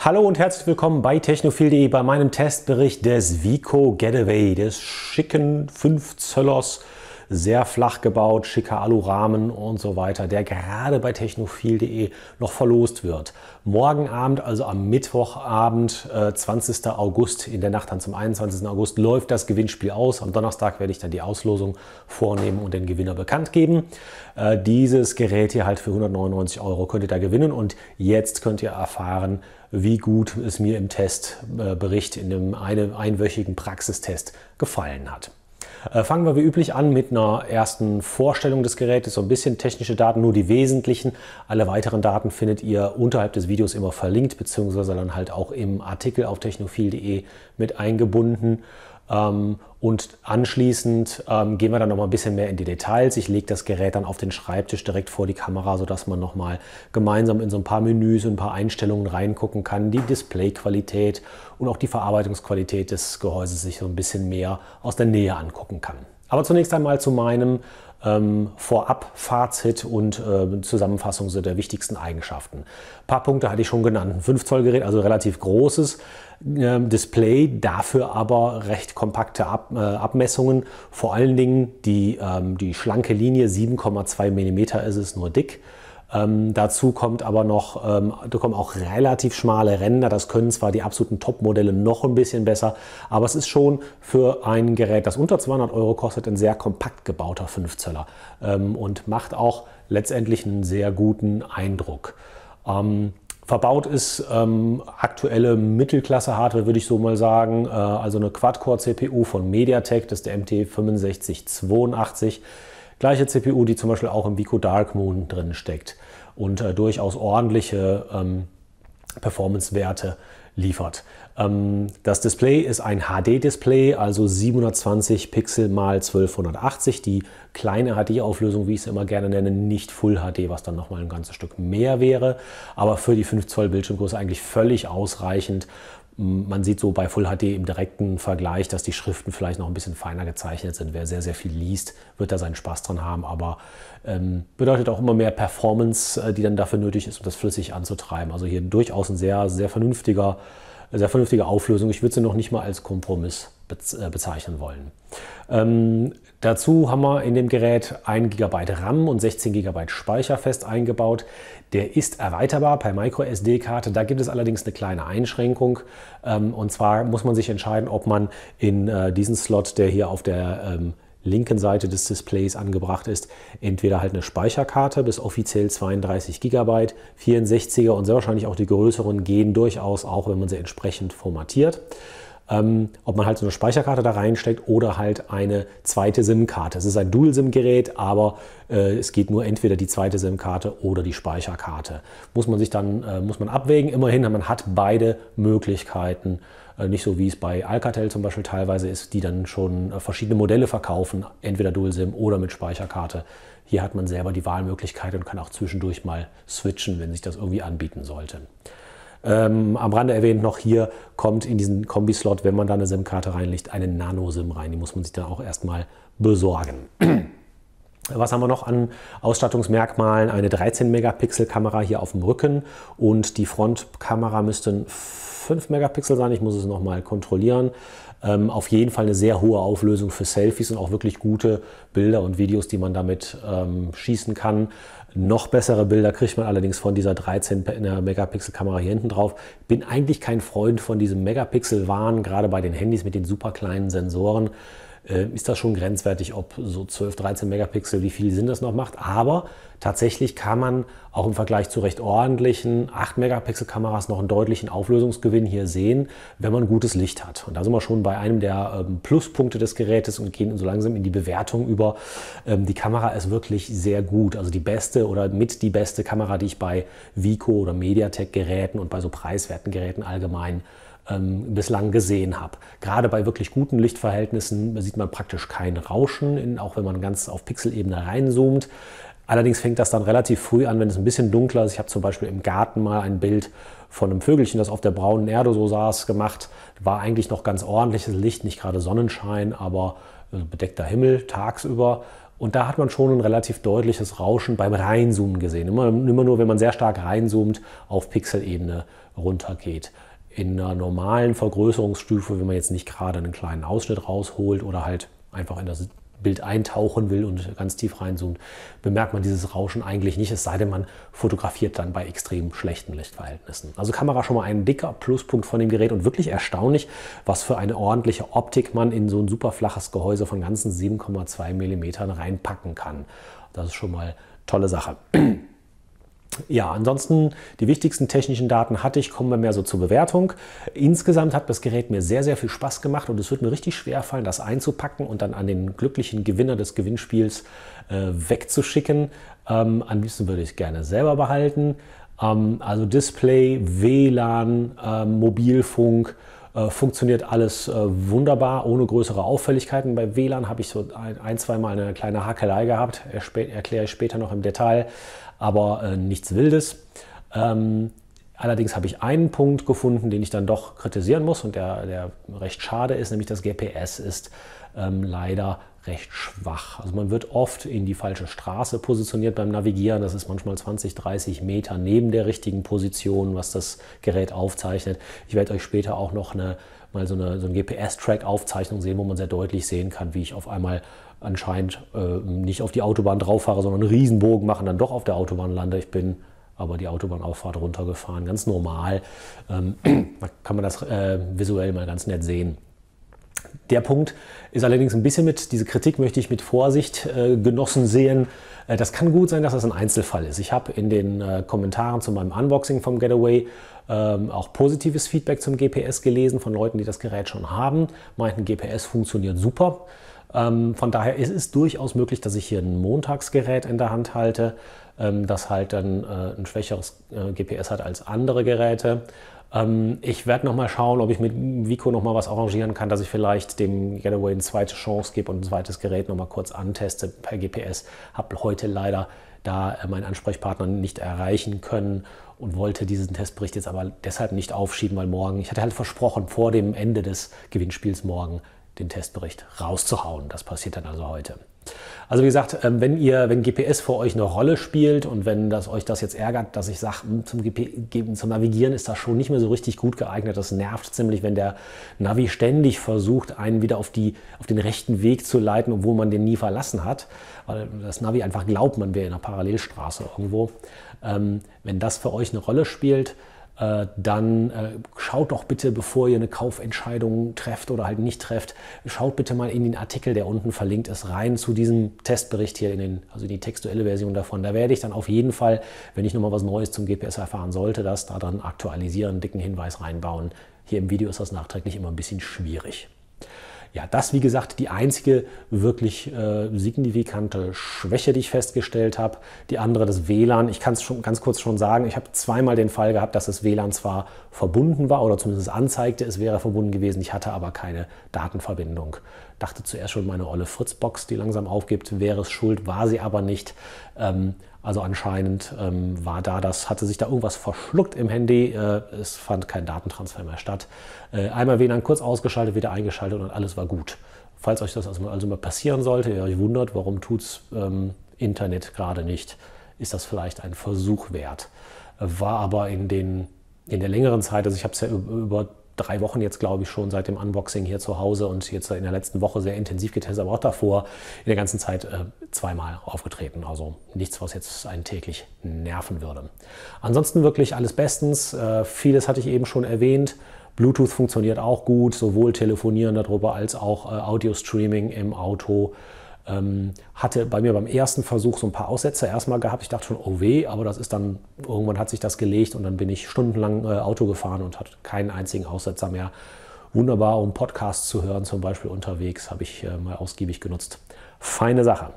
Hallo und herzlich willkommen bei technophil.de bei meinem Testbericht des Vico Getaway, des schicken 5 Zöllers sehr flach gebaut, schicker Alurahmen und so weiter, der gerade bei technophil.de noch verlost wird. Morgen Abend, also am Mittwochabend, äh, 20. August, in der Nacht dann zum 21. August, läuft das Gewinnspiel aus. Am Donnerstag werde ich dann die Auslosung vornehmen und den Gewinner bekannt geben. Äh, dieses Gerät hier halt für 199 Euro könnt ihr da gewinnen und jetzt könnt ihr erfahren, wie gut es mir im Testbericht, äh, in einem einwöchigen Praxistest gefallen hat. Äh, fangen wir wie üblich an mit einer ersten Vorstellung des Gerätes, so ein bisschen technische Daten, nur die wesentlichen. Alle weiteren Daten findet ihr unterhalb des Videos immer verlinkt, beziehungsweise dann halt auch im Artikel auf technophil.de mit eingebunden. Ähm, und anschließend ähm, gehen wir dann noch mal ein bisschen mehr in die Details. Ich lege das Gerät dann auf den Schreibtisch direkt vor die Kamera, sodass man noch mal gemeinsam in so ein paar Menüs und ein paar Einstellungen reingucken kann, die Displayqualität und auch die Verarbeitungsqualität des Gehäuses sich so ein bisschen mehr aus der Nähe angucken kann. Aber zunächst einmal zu meinem ähm, Vorab-Fazit und äh, Zusammenfassung so der wichtigsten Eigenschaften. Ein paar Punkte hatte ich schon genannt. Ein 5 Zoll Gerät, also relativ großes, ähm, Display, dafür aber recht kompakte Ab, äh, Abmessungen. Vor allen Dingen die, ähm, die schlanke Linie, 7,2 mm ist es nur dick. Ähm, dazu kommt aber noch, ähm, da kommen auch relativ schmale Ränder. Das können zwar die absoluten Top-Modelle noch ein bisschen besser, aber es ist schon für ein Gerät, das unter 200 Euro kostet, ein sehr kompakt gebauter 5 Zöller ähm, und macht auch letztendlich einen sehr guten Eindruck. Ähm, Verbaut ist ähm, aktuelle Mittelklasse-Hardware, würde ich so mal sagen. Äh, also eine Quad-Core-CPU von MediaTek, das ist der MT6582. Gleiche CPU, die zum Beispiel auch im Vico Dark Moon drin steckt und äh, durchaus ordentliche ähm, Performance-Werte liefert. Ähm, das Display ist ein HD-Display, also 720 Pixel mal 1280, die kleine HD-Auflösung, wie ich es immer gerne nenne, nicht Full HD, was dann nochmal ein ganzes Stück mehr wäre, aber für die 5 Zoll Bildschirmgröße eigentlich völlig ausreichend man sieht so bei Full HD im direkten Vergleich, dass die Schriften vielleicht noch ein bisschen feiner gezeichnet sind. Wer sehr, sehr viel liest, wird da seinen Spaß dran haben, aber ähm, bedeutet auch immer mehr Performance, äh, die dann dafür nötig ist, um das flüssig anzutreiben. Also hier durchaus ein sehr, sehr vernünftiger, sehr vernünftige Auflösung. Ich würde sie noch nicht mal als Kompromiss äh, bezeichnen wollen. Ähm, dazu haben wir in dem Gerät 1 GB RAM und 16 GB Speicher fest eingebaut. Der ist erweiterbar per MicroSD-Karte. Da gibt es allerdings eine kleine Einschränkung. Ähm, und zwar muss man sich entscheiden, ob man in äh, diesen Slot, der hier auf der ähm, linken Seite des Displays angebracht ist, entweder halt eine Speicherkarte bis offiziell 32 GB, 64er und sehr wahrscheinlich auch die größeren gehen durchaus, auch wenn man sie entsprechend formatiert ähm, ob man halt so eine Speicherkarte da reinsteckt oder halt eine zweite SIM-Karte. Es ist ein Dual-SIM-Gerät, aber äh, es geht nur entweder die zweite SIM-Karte oder die Speicherkarte. Muss man sich dann äh, muss man abwägen. Immerhin, man hat beide Möglichkeiten. Äh, nicht so wie es bei Alcatel zum Beispiel teilweise ist, die dann schon äh, verschiedene Modelle verkaufen, entweder Dual-SIM oder mit Speicherkarte. Hier hat man selber die Wahlmöglichkeit und kann auch zwischendurch mal switchen, wenn sich das irgendwie anbieten sollte. Ähm, am Rande erwähnt noch hier kommt in diesen Kombi-Slot, wenn man da eine SIM-Karte reinlegt, eine Nano-SIM rein. Die muss man sich dann auch erstmal besorgen. Was haben wir noch an Ausstattungsmerkmalen? Eine 13-Megapixel-Kamera hier auf dem Rücken und die Frontkamera müssten 5 Megapixel sein. Ich muss es nochmal kontrollieren. Ähm, auf jeden Fall eine sehr hohe Auflösung für Selfies und auch wirklich gute Bilder und Videos, die man damit ähm, schießen kann. Noch bessere Bilder kriegt man allerdings von dieser 13 Megapixel Kamera hier hinten drauf. Bin eigentlich kein Freund von diesem Megapixel-Wahn, gerade bei den Handys mit den super kleinen Sensoren. Äh, ist das schon grenzwertig, ob so 12, 13 Megapixel, wie viel Sinn das noch macht. Aber tatsächlich kann man auch im Vergleich zu recht ordentlichen 8 Megapixel Kameras noch einen deutlichen Auflösungsgewinn hier sehen, wenn man gutes Licht hat. Und da sind wir schon bei einem der ähm, Pluspunkte des Gerätes und gehen so langsam in die Bewertung über. Ähm, die Kamera ist wirklich sehr gut. Also die beste oder mit die beste Kamera, die ich bei Vico oder Mediatek Geräten und bei so preiswerten Geräten allgemein ähm, bislang gesehen habe. Gerade bei wirklich guten Lichtverhältnissen sieht man praktisch kein Rauschen, in, auch wenn man ganz auf Pixelebene reinzoomt. Allerdings fängt das dann relativ früh an, wenn es ein bisschen dunkler ist. Ich habe zum Beispiel im Garten mal ein Bild von einem Vögelchen, das auf der braunen Erde so saß, gemacht. War eigentlich noch ganz ordentliches Licht, nicht gerade Sonnenschein, aber äh, bedeckter Himmel tagsüber. Und da hat man schon ein relativ deutliches Rauschen beim Reinzoomen gesehen. Immer, immer nur, wenn man sehr stark reinzoomt, auf Pixelebene runtergeht in einer normalen Vergrößerungsstufe, wenn man jetzt nicht gerade einen kleinen Ausschnitt rausholt oder halt einfach in das Bild eintauchen will und ganz tief reinzoomt, bemerkt man dieses Rauschen eigentlich nicht, es sei denn, man fotografiert dann bei extrem schlechten Lichtverhältnissen. Also Kamera schon mal ein dicker Pluspunkt von dem Gerät und wirklich erstaunlich, was für eine ordentliche Optik man in so ein super flaches Gehäuse von ganzen 7,2 mm reinpacken kann. Das ist schon mal tolle Sache. Ja, ansonsten die wichtigsten technischen Daten hatte ich, kommen wir mehr so zur Bewertung. Insgesamt hat das Gerät mir sehr, sehr viel Spaß gemacht und es wird mir richtig schwer fallen, das einzupacken und dann an den glücklichen Gewinner des Gewinnspiels äh, wegzuschicken. Ähm, am liebsten würde ich es gerne selber behalten. Ähm, also Display, WLAN, ähm, äh, Mobilfunk, funktioniert alles äh, wunderbar, ohne größere Auffälligkeiten. Bei WLAN habe ich so ein, ein zwei Mal eine kleine Hakelei gehabt, erkläre ich später noch im Detail aber äh, nichts Wildes. Ähm, allerdings habe ich einen Punkt gefunden, den ich dann doch kritisieren muss und der, der recht schade ist, nämlich das GPS ist ähm, leider recht schwach. Also man wird oft in die falsche Straße positioniert beim Navigieren. Das ist manchmal 20, 30 Meter neben der richtigen Position, was das Gerät aufzeichnet. Ich werde euch später auch noch eine, mal so eine, so eine GPS-Track-Aufzeichnung sehen, wo man sehr deutlich sehen kann, wie ich auf einmal anscheinend äh, nicht auf die Autobahn drauf fahre, sondern einen Riesenbogen machen, dann doch auf der Autobahn lande. Ich bin aber die Autobahnauffahrt runtergefahren, ganz normal. Ähm, da kann man das äh, visuell mal ganz nett sehen. Der Punkt ist allerdings ein bisschen mit, diese Kritik möchte ich mit Vorsicht äh, genossen sehen. Äh, das kann gut sein, dass das ein Einzelfall ist. Ich habe in den äh, Kommentaren zu meinem Unboxing vom Getaway ähm, auch positives Feedback zum GPS gelesen von Leuten, die das Gerät schon haben, meinten, GPS funktioniert super. Ähm, von daher ist es durchaus möglich, dass ich hier ein Montagsgerät in der Hand halte, ähm, das halt dann äh, ein schwächeres äh, GPS hat als andere Geräte. Ähm, ich werde nochmal schauen, ob ich mit Vico nochmal was arrangieren kann, dass ich vielleicht dem Getaway eine zweite Chance gebe und ein zweites Gerät nochmal kurz anteste per GPS. Habe heute leider da äh, meinen Ansprechpartner nicht erreichen können und wollte diesen Testbericht jetzt aber deshalb nicht aufschieben, weil morgen, ich hatte halt versprochen, vor dem Ende des Gewinnspiels morgen den Testbericht rauszuhauen. Das passiert dann also heute. Also wie gesagt, ähm, wenn ihr, wenn GPS für euch eine Rolle spielt und wenn das euch das jetzt ärgert, dass ich sage, hm, zum, zum Navigieren ist das schon nicht mehr so richtig gut geeignet. Das nervt ziemlich, wenn der Navi ständig versucht, einen wieder auf, die, auf den rechten Weg zu leiten, obwohl man den nie verlassen hat. Weil das Navi einfach glaubt, man wäre in einer Parallelstraße irgendwo. Ähm, wenn das für euch eine Rolle spielt, äh, dann äh, schaut doch bitte, bevor ihr eine Kaufentscheidung trefft oder halt nicht trefft, schaut bitte mal in den Artikel, der unten verlinkt ist, rein zu diesem Testbericht hier, in den, also in die textuelle Version davon. Da werde ich dann auf jeden Fall, wenn ich nochmal was Neues zum GPS erfahren sollte, das da dann aktualisieren, dicken Hinweis reinbauen. Hier im Video ist das nachträglich immer ein bisschen schwierig ja, das wie gesagt die einzige wirklich äh, signifikante Schwäche, die ich festgestellt habe. Die andere das WLAN. Ich kann es schon ganz kurz schon sagen, ich habe zweimal den Fall gehabt, dass das WLAN zwar verbunden war oder zumindest anzeigte, es wäre verbunden gewesen, ich hatte aber keine Datenverbindung. Dachte zuerst schon, meine olle Fritzbox, die langsam aufgibt, wäre es schuld, war sie aber nicht. Ähm, also anscheinend ähm, war da das, hatte sich da irgendwas verschluckt im Handy. Äh, es fand kein Datentransfer mehr statt. Äh, einmal WLAN kurz ausgeschaltet, wieder eingeschaltet und alles war gut. Falls euch das also, also mal passieren sollte, ihr euch wundert, warum tut's ähm, Internet gerade nicht, ist das vielleicht ein Versuch wert. War aber in den in der längeren Zeit, also ich habe es ja über drei Wochen jetzt, glaube ich, schon seit dem Unboxing hier zu Hause und jetzt in der letzten Woche sehr intensiv getestet, aber auch davor in der ganzen Zeit äh, zweimal aufgetreten. Also nichts, was jetzt einen täglich nerven würde. Ansonsten wirklich alles bestens. Äh, vieles hatte ich eben schon erwähnt. Bluetooth funktioniert auch gut, sowohl telefonieren darüber als auch äh, Audio-Streaming im Auto. Ähm, hatte bei mir beim ersten Versuch so ein paar Aussetzer erstmal gehabt. Ich dachte schon, oh weh, aber das ist dann, irgendwann hat sich das gelegt und dann bin ich stundenlang äh, Auto gefahren und hatte keinen einzigen Aussetzer mehr. Wunderbar, um Podcasts zu hören, zum Beispiel unterwegs, habe ich äh, mal ausgiebig genutzt. Feine Sache.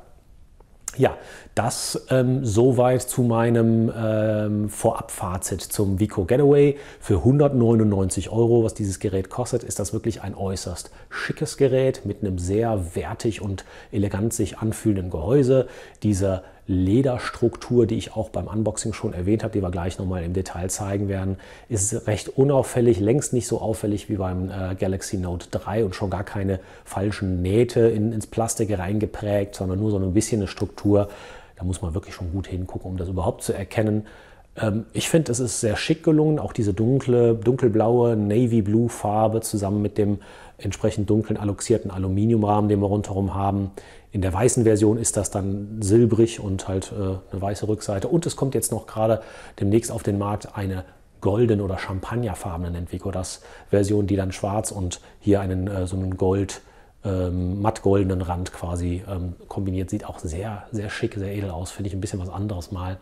Ja, das ähm, soweit zu meinem ähm, Vorabfazit zum Vico Getaway. Für 199 Euro, was dieses Gerät kostet, ist das wirklich ein äußerst schickes Gerät mit einem sehr wertig und elegant sich anfühlenden Gehäuse. Dieser Lederstruktur, die ich auch beim Unboxing schon erwähnt habe, die wir gleich nochmal im Detail zeigen werden, ist recht unauffällig, längst nicht so auffällig wie beim äh, Galaxy Note 3 und schon gar keine falschen Nähte in, ins Plastik reingeprägt, sondern nur so ein bisschen eine Struktur. Da muss man wirklich schon gut hingucken, um das überhaupt zu erkennen. Ähm, ich finde, es ist sehr schick gelungen, auch diese dunkle, dunkelblaue Navy Blue Farbe zusammen mit dem entsprechend dunklen, alluxierten Aluminiumrahmen, den wir rundherum haben, in der weißen Version ist das dann silbrig und halt äh, eine weiße Rückseite. Und es kommt jetzt noch gerade demnächst auf den Markt eine golden oder champagnerfarbenen Envico das Version, die dann schwarz und hier einen äh, so einen Gold ähm, mattgoldenen Rand quasi ähm, kombiniert. Sieht auch sehr, sehr schick, sehr edel aus. Finde ich ein bisschen was anderes mal.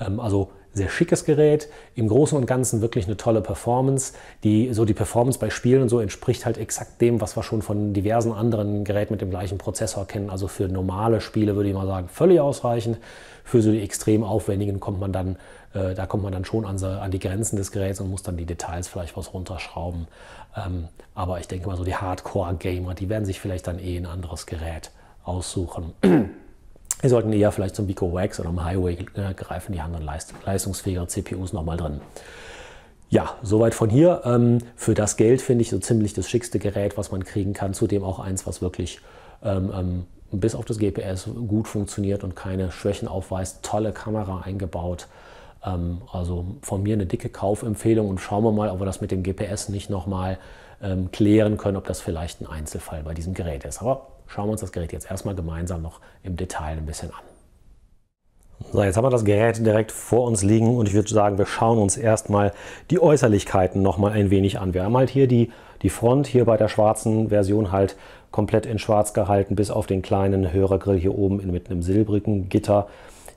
Ähm, also sehr schickes Gerät. Im Großen und Ganzen wirklich eine tolle Performance. Die, so die Performance bei Spielen und so entspricht halt exakt dem, was wir schon von diversen anderen Geräten mit dem gleichen Prozessor kennen. Also für normale Spiele würde ich mal sagen, völlig ausreichend. Für so die extrem aufwendigen kommt man dann äh, da kommt man dann schon an, an, die Grenzen des Geräts und muss dann die Details vielleicht was runterschrauben. Ähm, aber ich denke mal so, die Hardcore-Gamer, die werden sich vielleicht dann eh ein anderes Gerät aussuchen. Wir sollten eher vielleicht zum Bico Wax oder am Highway äh, greifen, die haben dann leist leistungsfähigere CPUs nochmal drin. Ja, soweit von hier. Ähm, für das Geld finde ich so ziemlich das schickste Gerät, was man kriegen kann. Zudem auch eins, was wirklich ähm, ähm, bis auf das GPS gut funktioniert und keine Schwächen aufweist. Tolle Kamera eingebaut. Ähm, also von mir eine dicke Kaufempfehlung und schauen wir mal, ob wir das mit dem GPS nicht nochmal ähm, klären können, ob das vielleicht ein Einzelfall bei diesem Gerät ist. Aber schauen wir uns das Gerät jetzt erstmal gemeinsam noch im Detail ein bisschen an. So, jetzt haben wir das Gerät direkt vor uns liegen und ich würde sagen, wir schauen uns erstmal die Äußerlichkeiten nochmal ein wenig an. Wir haben halt hier die, die Front, hier bei der schwarzen Version halt komplett in schwarz gehalten, bis auf den kleinen Hörergrill hier oben mit einem silbrigen Gitter.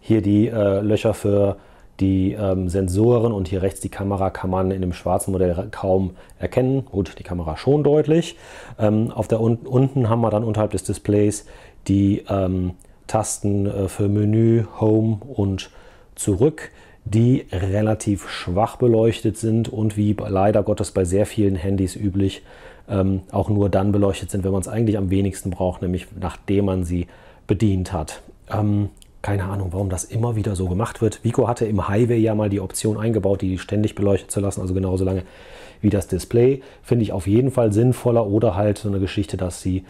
Hier die äh, Löcher für die ähm, Sensoren und hier rechts die Kamera kann man in dem schwarzen Modell kaum erkennen. Gut, die Kamera schon deutlich. Ähm, auf der un unten haben wir dann unterhalb des Displays die ähm, Tasten äh, für Menü, Home und Zurück, die relativ schwach beleuchtet sind und wie leider Gottes bei sehr vielen Handys üblich ähm, auch nur dann beleuchtet sind, wenn man es eigentlich am wenigsten braucht, nämlich nachdem man sie bedient hat. Ähm, keine Ahnung, warum das immer wieder so gemacht wird. Vico hatte im Highway ja mal die Option eingebaut, die ständig beleuchtet zu lassen, also genauso lange wie das Display. Finde ich auf jeden Fall sinnvoller oder halt so eine Geschichte, dass sie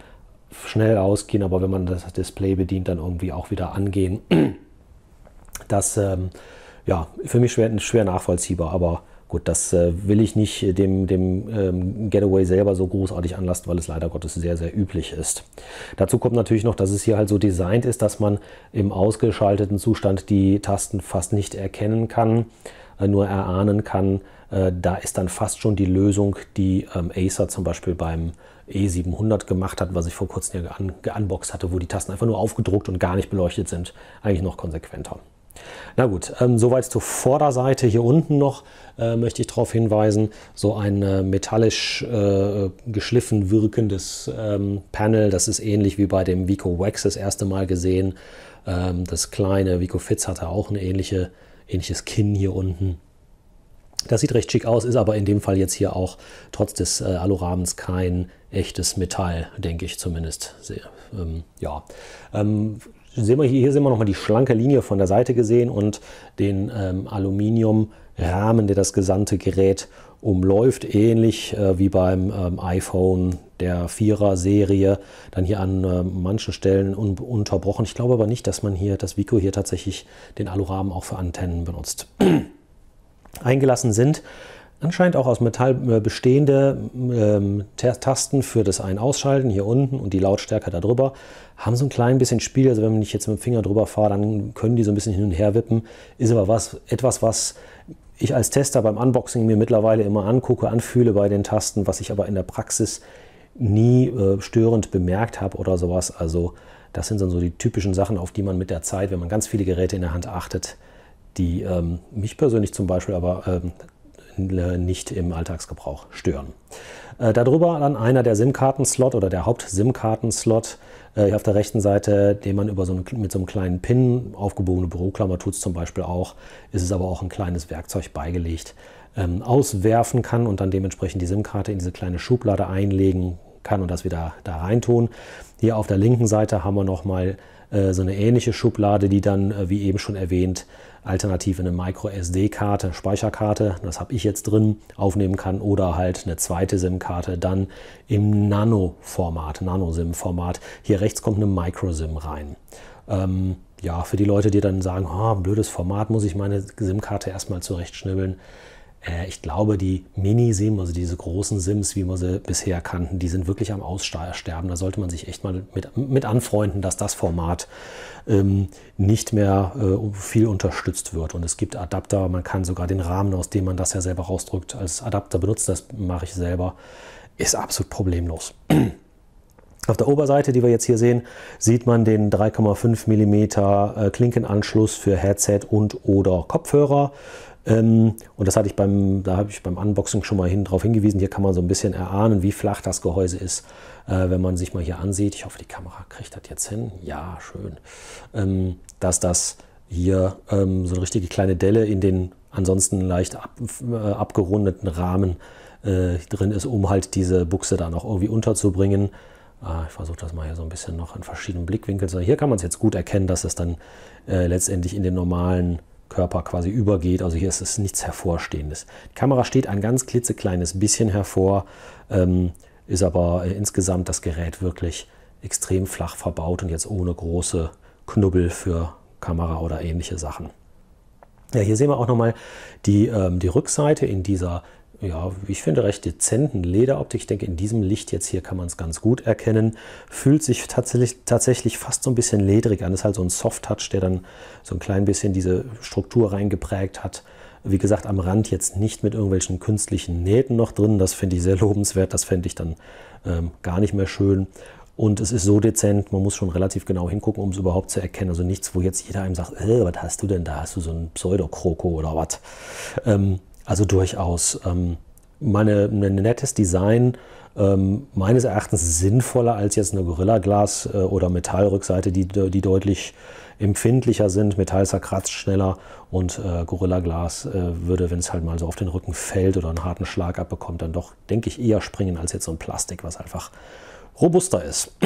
schnell ausgehen, aber wenn man das Display bedient, dann irgendwie auch wieder angehen. Das ähm, ja, für mich schwer, schwer nachvollziehbar, aber Gut, das äh, will ich nicht dem, dem ähm, Getaway selber so großartig anlasten, weil es leider Gottes sehr, sehr üblich ist. Dazu kommt natürlich noch, dass es hier halt so designt ist, dass man im ausgeschalteten Zustand die Tasten fast nicht erkennen kann, äh, nur erahnen kann. Äh, da ist dann fast schon die Lösung, die ähm, Acer zum Beispiel beim E700 gemacht hat, was ich vor kurzem ja geunboxed hatte, wo die Tasten einfach nur aufgedruckt und gar nicht beleuchtet sind, eigentlich noch konsequenter. Na gut, ähm, soweit zur Vorderseite. Hier unten noch äh, möchte ich darauf hinweisen, so ein äh, metallisch äh, geschliffen wirkendes ähm, Panel. Das ist ähnlich wie bei dem Vico Wax das erste Mal gesehen. Ähm, das kleine Vico Fitz hatte auch ein ähnliche, ähnliches Kinn hier unten. Das sieht recht schick aus, ist aber in dem Fall jetzt hier auch trotz des äh, Alurahmens kein echtes Metall, denke ich zumindest. Sehr, ähm, ja. Ähm, sehen wir hier, hier sehen wir nochmal die schlanke Linie von der Seite gesehen und den ähm, Aluminiumrahmen, der das gesamte Gerät umläuft, ähnlich äh, wie beim ähm, iPhone der 4er Serie, dann hier an äh, manchen Stellen un unterbrochen. Ich glaube aber nicht, dass man hier, das Vico hier tatsächlich den Alurahmen auch für Antennen benutzt. Eingelassen sind anscheinend auch aus Metall äh, bestehende ähm, Tasten für das Ein-Ausschalten hier unten und die Lautstärke darüber haben so ein klein bisschen Spiel. Also wenn ich jetzt mit dem Finger drüber fahre, dann können die so ein bisschen hin und her wippen. Ist aber was, etwas, was ich als Tester beim Unboxing mir mittlerweile immer angucke, anfühle bei den Tasten, was ich aber in der Praxis nie äh, störend bemerkt habe oder sowas. Also das sind dann so die typischen Sachen, auf die man mit der Zeit, wenn man ganz viele Geräte in der Hand achtet, die ähm, mich persönlich zum Beispiel aber ähm, nicht im Alltagsgebrauch stören. Äh, darüber dann einer der SIM-Karten-Slot oder der Haupt-SIM-Karten-Slot äh, hier auf der rechten Seite, den man über so einen, mit so einem kleinen Pin, aufgebogene Büroklammer tut es zum Beispiel auch, ist es aber auch ein kleines Werkzeug beigelegt, ähm, auswerfen kann und dann dementsprechend die SIM-Karte in diese kleine Schublade einlegen kann und das wieder da reintun. Hier auf der linken Seite haben wir nochmal äh, so eine ähnliche Schublade, die dann, äh, wie eben schon erwähnt, alternativ eine Micro-SD-Karte, Speicherkarte, das habe ich jetzt drin, aufnehmen kann oder halt eine zweite SIM-Karte dann im Nano-Format, Nano-SIM-Format. Hier rechts kommt eine Micro-SIM rein. Ähm, ja, für die Leute, die dann sagen, oh, blödes Format, muss ich meine SIM-Karte erstmal zurechtschnibbeln. Äh, ich glaube, die Mini-SIM, also diese großen SIMs, wie wir sie bisher kannten, die sind wirklich am Aussterben. Da sollte man sich echt mal mit, mit anfreunden, dass das Format ähm, nicht mehr äh, viel unterstützt wird. Und es gibt Adapter, man kann sogar den Rahmen, aus dem man das ja selber rausdrückt, als Adapter benutzen. Das mache ich selber. Ist absolut problemlos. Auf der Oberseite, die wir jetzt hier sehen, sieht man den 3,5 mm äh, Klinkenanschluss für Headset und oder Kopfhörer. Ähm, und das hatte ich beim, da habe ich beim Unboxing schon mal hin, darauf hingewiesen. Hier kann man so ein bisschen erahnen, wie flach das Gehäuse ist, äh, wenn man sich mal hier ansieht. Ich hoffe, die Kamera kriegt das jetzt hin. Ja, schön. Ähm, dass das hier ähm, so eine richtige kleine Delle in den ansonsten leicht ab, äh, abgerundeten Rahmen äh, drin ist, um halt diese Buchse da noch irgendwie unterzubringen. Ah, ich versuche das mal hier so ein bisschen noch in verschiedenen Blickwinkeln. Hier kann man es jetzt gut erkennen, dass es dann letztendlich in den normalen Körper quasi übergeht. Also hier ist es nichts Hervorstehendes. Die Kamera steht ein ganz klitzekleines bisschen hervor, ähm, ist aber äh, insgesamt das Gerät wirklich extrem flach verbaut und jetzt ohne große Knubbel für Kamera oder ähnliche Sachen. Ja, hier sehen wir auch nochmal die, ähm, die Rückseite in dieser ja, ich finde, recht dezenten Lederoptik. Ich denke, in diesem Licht jetzt hier kann man es ganz gut erkennen. Fühlt sich tatsächlich, tatsächlich fast so ein bisschen ledrig an. Das ist halt so ein Soft-Touch, der dann so ein klein bisschen diese Struktur reingeprägt hat. Wie gesagt, am Rand jetzt nicht mit irgendwelchen künstlichen Nähten noch drin. Das finde ich sehr lobenswert. Das fände ich dann ähm, gar nicht mehr schön. Und es ist so dezent, man muss schon relativ genau hingucken, um es überhaupt zu erkennen. Also nichts, wo jetzt jeder einem sagt, äh, was hast du denn da? Hast du so ein Pseudokroko oder was? Ähm, also durchaus. Ähm, meine, ein nettes Design, ähm, meines Erachtens sinnvoller als jetzt eine Gorilla-Glas- äh, oder Metallrückseite, die, die deutlich empfindlicher sind. Metall zerkratzt schneller und äh, Gorilla-Glas äh, würde, wenn es halt mal so auf den Rücken fällt oder einen harten Schlag abbekommt, dann doch, denke ich, eher springen als jetzt so ein Plastik, was einfach robuster ist.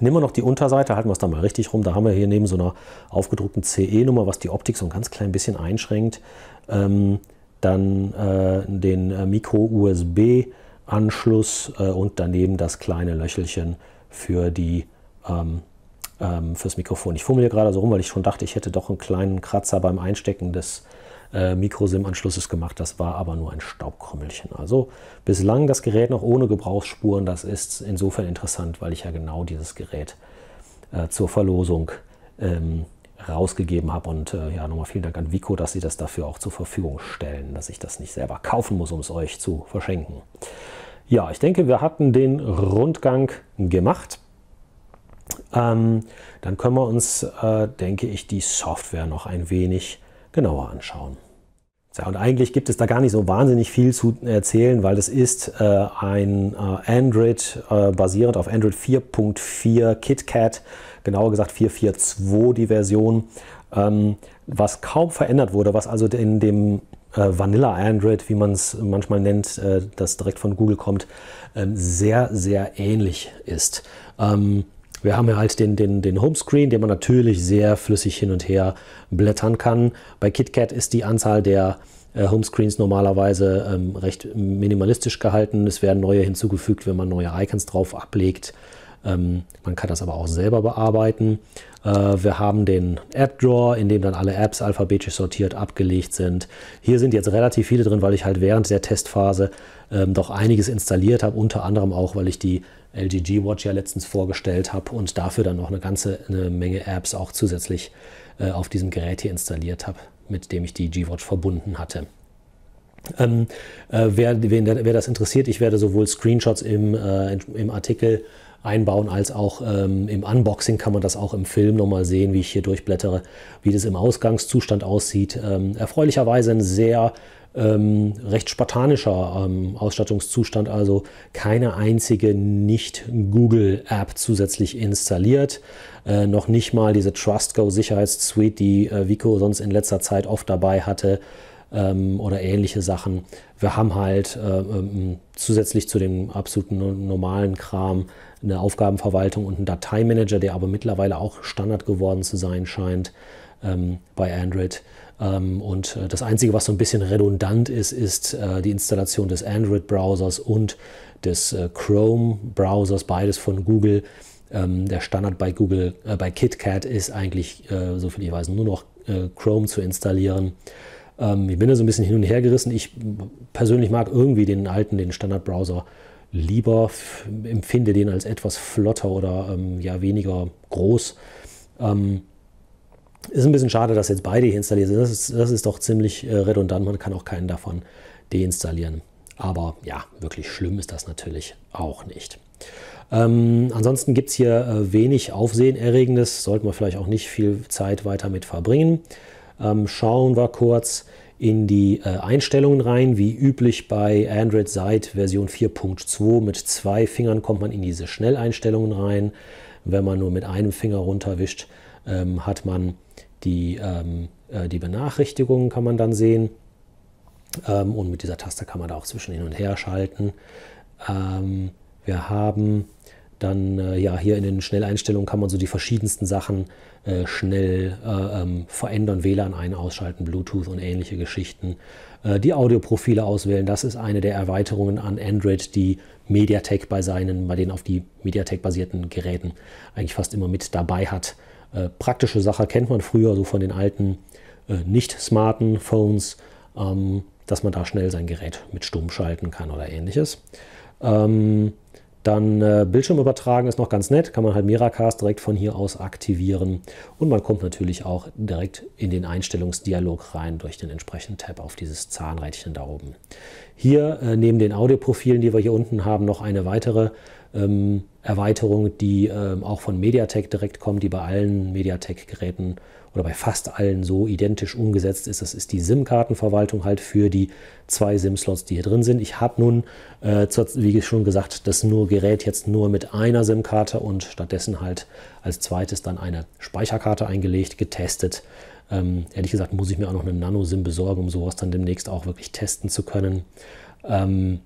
Nehmen wir noch die Unterseite, halten wir es da mal richtig rum. Da haben wir hier neben so einer aufgedruckten CE-Nummer, was die Optik so ein ganz klein bisschen einschränkt, ähm, dann äh, den äh, Micro-USB-Anschluss äh, und daneben das kleine Löchelchen für die ähm, ähm, fürs Mikrofon. Ich fummel hier gerade so rum, weil ich schon dachte, ich hätte doch einen kleinen Kratzer beim Einstecken des äh, Microsim-Anschlusses gemacht. Das war aber nur ein Staubkrümmelchen. Also bislang das Gerät noch ohne Gebrauchsspuren. Das ist insofern interessant, weil ich ja genau dieses Gerät äh, zur Verlosung ähm, rausgegeben habe. Und äh, ja, nochmal vielen Dank an Vico, dass sie das dafür auch zur Verfügung stellen, dass ich das nicht selber kaufen muss, um es euch zu verschenken. Ja, ich denke, wir hatten den Rundgang gemacht. Ähm, dann können wir uns, äh, denke ich, die Software noch ein wenig genauer anschauen. Ja, und eigentlich gibt es da gar nicht so wahnsinnig viel zu erzählen, weil es ist äh, ein äh, Android äh, basierend auf Android 4.4 KitKat, genauer gesagt 4.4.2 die Version, ähm, was kaum verändert wurde, was also in dem äh, Vanilla Android, wie man es manchmal nennt, äh, das direkt von Google kommt, ähm, sehr, sehr ähnlich ist. Ähm, wir haben ja halt den, den, den Homescreen, den man natürlich sehr flüssig hin und her blättern kann. Bei KitKat ist die Anzahl der äh, Homescreens normalerweise ähm, recht minimalistisch gehalten. Es werden neue hinzugefügt, wenn man neue Icons drauf ablegt. Ähm, man kann das aber auch selber bearbeiten. Äh, wir haben den App Drawer, in dem dann alle Apps alphabetisch sortiert abgelegt sind. Hier sind jetzt relativ viele drin, weil ich halt während der Testphase ähm, doch einiges installiert habe, unter anderem auch, weil ich die LGG Watch ja letztens vorgestellt habe und dafür dann noch eine ganze eine Menge Apps auch zusätzlich äh, auf diesem Gerät hier installiert habe, mit dem ich die G-Watch verbunden hatte. Ähm, äh, wer, wen, wer, das interessiert, ich werde sowohl Screenshots im, äh, im Artikel einbauen, als auch ähm, im Unboxing kann man das auch im Film nochmal sehen, wie ich hier durchblättere, wie das im Ausgangszustand aussieht. Ähm, erfreulicherweise ein sehr ähm, recht spartanischer ähm, Ausstattungszustand, also keine einzige Nicht-Google-App zusätzlich installiert. Äh, noch nicht mal diese TrustGo Sicherheitssuite, die äh, Vico sonst in letzter Zeit oft dabei hatte ähm, oder ähnliche Sachen. Wir haben halt äh, ähm, zusätzlich zu dem absoluten normalen Kram eine Aufgabenverwaltung und einen Dateimanager, der aber mittlerweile auch Standard geworden zu sein scheint ähm, bei Android. Ähm, und äh, das Einzige, was so ein bisschen redundant ist, ist äh, die Installation des Android-Browsers und des äh, Chrome-Browsers, beides von Google. Ähm, der Standard bei Google, äh, bei KitKat ist eigentlich, so viel ich weiß, nur noch Chrome zu installieren. Ähm, ich bin da so ein bisschen hin und her gerissen. Ich persönlich mag irgendwie den alten, den Standardbrowser lieber, empfinde den als etwas flotter oder ähm, ja weniger groß. Ähm, ist ein bisschen schade, dass jetzt beide hier installiert sind. Das ist, das ist doch ziemlich äh, redundant. Man kann auch keinen davon deinstallieren. Aber ja, wirklich schlimm ist das natürlich auch nicht. Ähm, ansonsten gibt es hier äh, wenig Aufsehenerregendes, sollten wir vielleicht auch nicht viel Zeit weiter mit verbringen. Ähm, schauen wir kurz in die äh, Einstellungen rein. Wie üblich bei Android seit Version 4.2 mit zwei Fingern kommt man in diese Schnelleinstellungen rein. Wenn man nur mit einem Finger runterwischt, ähm, hat man die, ähm, äh, die Benachrichtigungen, kann man dann sehen. und mit dieser Taste kann man da auch zwischen hin und her schalten. wir haben dann äh, ja, hier in den Schnelleinstellungen kann man so die verschiedensten Sachen äh, schnell äh, ähm, verändern, WLAN ein, ausschalten, Bluetooth und ähnliche Geschichten. Äh, die Audioprofile auswählen, das ist eine der Erweiterungen an Android, die MediaTek bei seinen, bei den auf die MediaTek-basierten Geräten eigentlich fast immer mit dabei hat. Äh, praktische Sache kennt man früher so von den alten äh, nicht smarten Phones, ähm, dass man da schnell sein Gerät mit stumm schalten kann oder ähnliches. Ähm, dann äh, Bildschirm übertragen ist noch ganz nett, kann man halt Miracast direkt von hier aus aktivieren und man kommt natürlich auch direkt in den Einstellungsdialog rein durch den entsprechenden Tab auf dieses Zahnrädchen da oben. Hier äh, neben den Audioprofilen, die wir hier unten haben, noch eine weitere ähm, Erweiterung, die äh, auch von MediaTek direkt kommt, die bei allen MediaTek-Geräten oder bei fast allen so identisch umgesetzt ist. Das ist die SIM-Kartenverwaltung halt für die zwei SIM-Slots, die hier drin sind. Ich habe nun, äh, wie schon gesagt, das nur Gerät jetzt nur mit einer SIM-Karte und stattdessen halt als zweites dann eine Speicherkarte eingelegt, getestet. Ähm, ehrlich gesagt muss ich mir auch noch eine Nano-SIM besorgen, um sowas dann demnächst auch wirklich testen zu können. Ähm,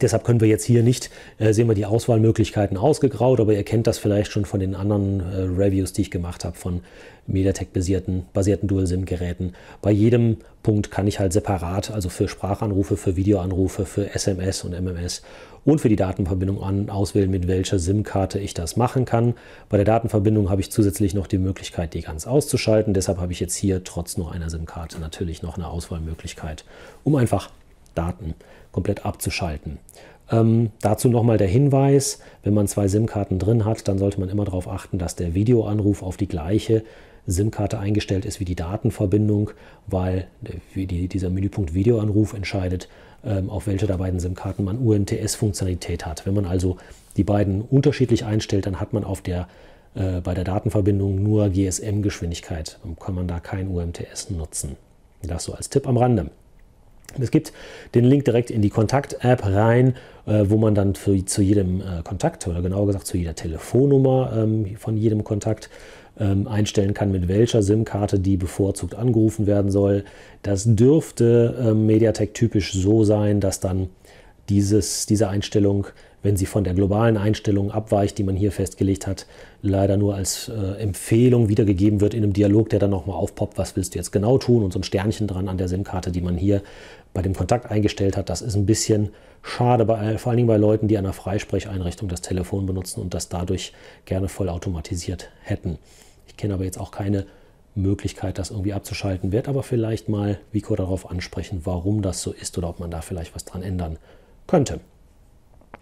Deshalb können wir jetzt hier nicht, äh, sehen wir die Auswahlmöglichkeiten ausgegraut, aber ihr kennt das vielleicht schon von den anderen äh, Reviews, die ich gemacht habe von MediaTek-basierten basierten, Dual-SIM-Geräten. Bei jedem Punkt kann ich halt separat, also für Sprachanrufe, für Videoanrufe, für SMS und MMS und für die Datenverbindung an, auswählen, mit welcher SIM-Karte ich das machen kann. Bei der Datenverbindung habe ich zusätzlich noch die Möglichkeit, die ganz auszuschalten. Deshalb habe ich jetzt hier trotz nur einer SIM-Karte natürlich noch eine Auswahlmöglichkeit, um einfach Daten komplett abzuschalten. Ähm, dazu nochmal der Hinweis, wenn man zwei SIM-Karten drin hat, dann sollte man immer darauf achten, dass der Videoanruf auf die gleiche SIM-Karte eingestellt ist wie die Datenverbindung, weil äh, die, dieser Menüpunkt Videoanruf entscheidet, ähm, auf welche der beiden SIM-Karten man UMTS-Funktionalität hat. Wenn man also die beiden unterschiedlich einstellt, dann hat man auf der, äh, bei der Datenverbindung nur GSM-Geschwindigkeit und kann man da kein UMTS nutzen. Das so als Tipp am Rande. Es gibt den Link direkt in die Kontakt-App rein, äh, wo man dann für, zu jedem äh, Kontakt oder genauer gesagt zu jeder Telefonnummer ähm, von jedem Kontakt ähm, einstellen kann, mit welcher SIM-Karte die bevorzugt angerufen werden soll. Das dürfte ähm, Mediatek typisch so sein, dass dann dieses, diese Einstellung wenn sie von der globalen Einstellung abweicht, die man hier festgelegt hat, leider nur als äh, Empfehlung wiedergegeben wird in einem Dialog, der dann nochmal aufpoppt, was willst du jetzt genau tun und so ein Sternchen dran an der SIM-Karte, die man hier bei dem Kontakt eingestellt hat. Das ist ein bisschen schade, bei, äh, vor allen Dingen bei Leuten, die an einer Freisprecheinrichtung das Telefon benutzen und das dadurch gerne vollautomatisiert hätten. Ich kenne aber jetzt auch keine Möglichkeit, das irgendwie abzuschalten, wird aber vielleicht mal Vico darauf ansprechen, warum das so ist oder ob man da vielleicht was dran ändern könnte.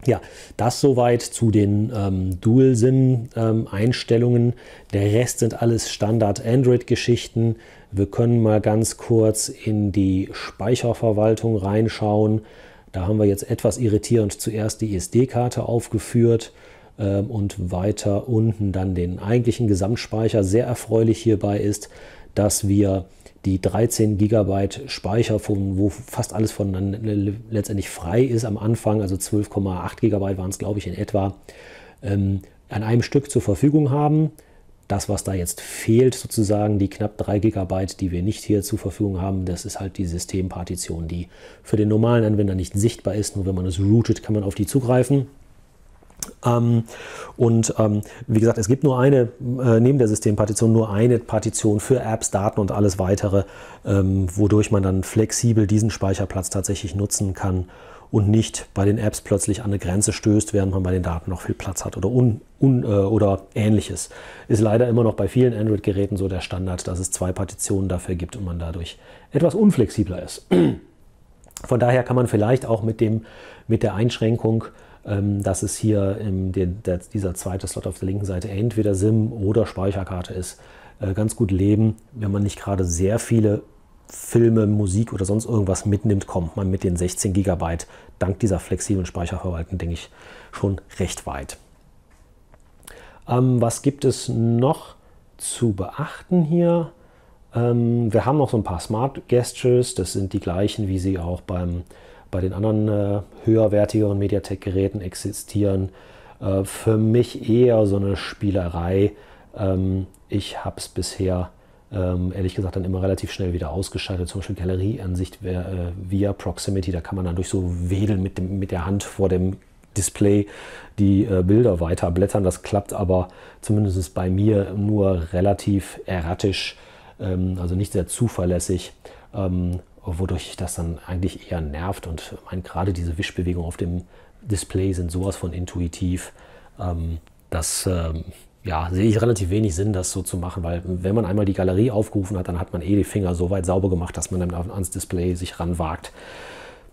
Ja, das soweit zu den ähm, Dual-SIM-Einstellungen. Ähm, Der Rest sind alles Standard-Android-Geschichten. Wir können mal ganz kurz in die Speicherverwaltung reinschauen. Da haben wir jetzt etwas irritierend zuerst die SD-Karte aufgeführt ähm, und weiter unten dann den eigentlichen Gesamtspeicher. Sehr erfreulich hierbei ist, dass wir die 13 Gigabyte Speicher, von, wo fast alles von letztendlich frei ist am Anfang, also 12,8 Gigabyte waren es, glaube ich, in etwa, ähm, an einem Stück zur Verfügung haben. Das, was da jetzt fehlt, sozusagen die knapp 3 Gigabyte, die wir nicht hier zur Verfügung haben, das ist halt die Systempartition, die für den normalen Anwender nicht sichtbar ist. Nur wenn man es routet, kann man auf die zugreifen. Ähm, und ähm, wie gesagt, es gibt nur eine, äh, neben der Systempartition, nur eine Partition für Apps, Daten und alles weitere, ähm, wodurch man dann flexibel diesen Speicherplatz tatsächlich nutzen kann und nicht bei den Apps plötzlich an eine Grenze stößt, während man bei den Daten noch viel Platz hat oder, un, un, äh, oder ähnliches. Ist leider immer noch bei vielen Android-Geräten so der Standard, dass es zwei Partitionen dafür gibt und man dadurch etwas unflexibler ist. Von daher kann man vielleicht auch mit, dem, mit der Einschränkung ähm, dass es hier den, der, dieser zweite Slot auf der linken Seite entweder SIM oder Speicherkarte ist, äh, ganz gut leben, wenn man nicht gerade sehr viele Filme, Musik oder sonst irgendwas mitnimmt, kommt man mit den 16 GB dank dieser flexiblen Speicherverwaltung, denke ich, schon recht weit. Ähm, was gibt es noch zu beachten hier? Ähm, wir haben noch so ein paar Smart Gestures, das sind die gleichen, wie sie auch beim bei den anderen äh, höherwertigeren Mediatek-Geräten existieren. Äh, für mich eher so eine Spielerei. Ähm, ich habe es bisher ähm, ehrlich gesagt dann immer relativ schnell wieder ausgeschaltet. Zum Beispiel Galerieansicht via, äh, via Proximity, da kann man dann durch so Wedeln mit, dem, mit der Hand vor dem Display die äh, Bilder blättern. Das klappt aber zumindest bei mir nur relativ erratisch, ähm, also nicht sehr zuverlässig. Ähm, wodurch das dann eigentlich eher nervt. Und gerade diese Wischbewegungen auf dem Display sind sowas von intuitiv. Ähm, das ähm, ja, sehe ich relativ wenig Sinn, das so zu machen, weil wenn man einmal die Galerie aufgerufen hat, dann hat man eh die Finger so weit sauber gemacht, dass man dann ans Display sich ranwagt.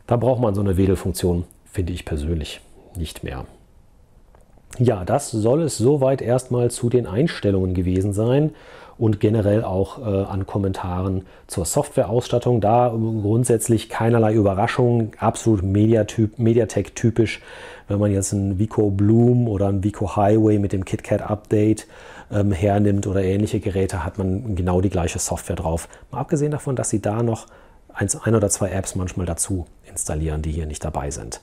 Da braucht man so eine Wedelfunktion, finde ich persönlich nicht mehr. Ja, das soll es soweit erstmal zu den Einstellungen gewesen sein und generell auch äh, an Kommentaren zur Softwareausstattung. Da äh, grundsätzlich keinerlei Überraschungen, absolut Mediatyp, Mediatek-typisch. Wenn man jetzt ein Vico Bloom oder ein Vico Highway mit dem KitKat-Update ähm, hernimmt oder ähnliche Geräte, hat man genau die gleiche Software drauf. Mal abgesehen davon, dass sie da noch ein, ein oder zwei Apps manchmal dazu installieren, die hier nicht dabei sind.